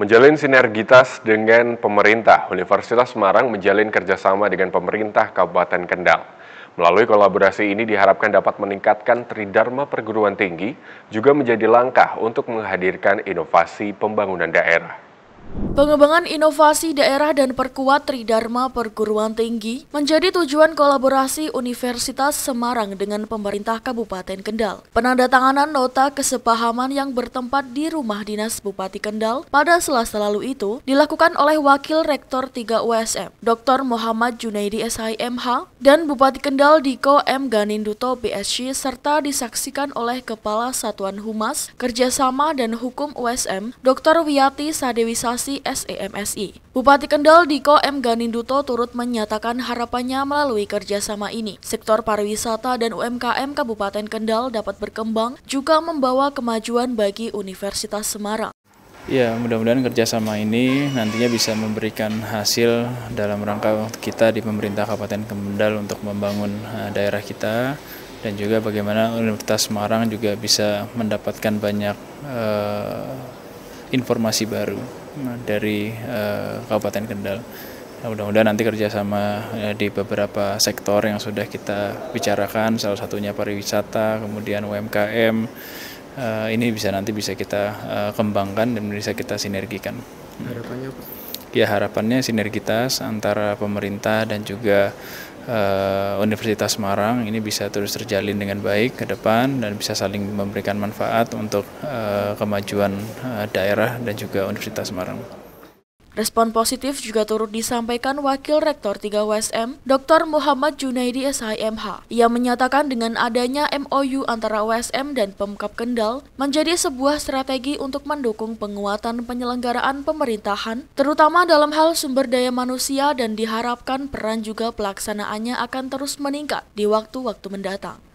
Menjalin sinergitas dengan pemerintah, Universitas Semarang menjalin kerjasama dengan pemerintah Kabupaten Kendal. Melalui kolaborasi ini diharapkan dapat meningkatkan tridharma perguruan tinggi, juga menjadi langkah untuk menghadirkan inovasi pembangunan daerah. Pengembangan inovasi daerah dan perkuat Tridharma Perguruan Tinggi menjadi tujuan kolaborasi Universitas Semarang dengan pemerintah Kabupaten Kendal. Penandatanganan nota kesepahaman yang bertempat di rumah dinas Bupati Kendal pada selasa lalu itu dilakukan oleh Wakil Rektor 3 USM, Dr. Muhammad Junaidi SIMH, dan Bupati Kendal Diko M. Ganinduto BSC serta disaksikan oleh Kepala Satuan Humas, Kerjasama dan Hukum USM, Dr. Wiyati Sadewisasi Informasi SEMSI. Bupati Kendal Diko M. Ganinduto turut menyatakan harapannya melalui kerjasama ini. Sektor pariwisata dan UMKM Kabupaten Kendal dapat berkembang juga membawa kemajuan bagi Universitas Semarang. Ya, mudah-mudahan kerjasama ini nantinya bisa memberikan hasil dalam rangka kita di pemerintah Kabupaten Kendal untuk membangun eh, daerah kita dan juga bagaimana Universitas Semarang juga bisa mendapatkan banyak eh, informasi baru. Hmm. dari uh, Kabupaten Kendal. Ya, mudah-mudahan nanti kerjasama uh, eh, di beberapa sektor yang sudah kita bicarakan, salah satunya pariwisata, kemudian UMKM, uh, eh, ini bisa nanti bisa kita uh, kembangkan dan bisa kita sinergikan. Harapannya apa? Ya harapannya sinergitas antara pemerintah dan juga uh, Universitas Semarang ini bisa terus terjalin dengan baik ke depan dan bisa saling memberikan manfaat untuk uh, kemajuan uh, daerah dan juga Universitas Semarang. Respon positif juga turut disampaikan Wakil Rektor 3 WSM, Dr. Muhammad Junaidi SIMH, Ia menyatakan dengan adanya MOU antara WSM dan Pemkap Kendal menjadi sebuah strategi untuk mendukung penguatan penyelenggaraan pemerintahan, terutama dalam hal sumber daya manusia dan diharapkan peran juga pelaksanaannya akan terus meningkat di waktu-waktu mendatang.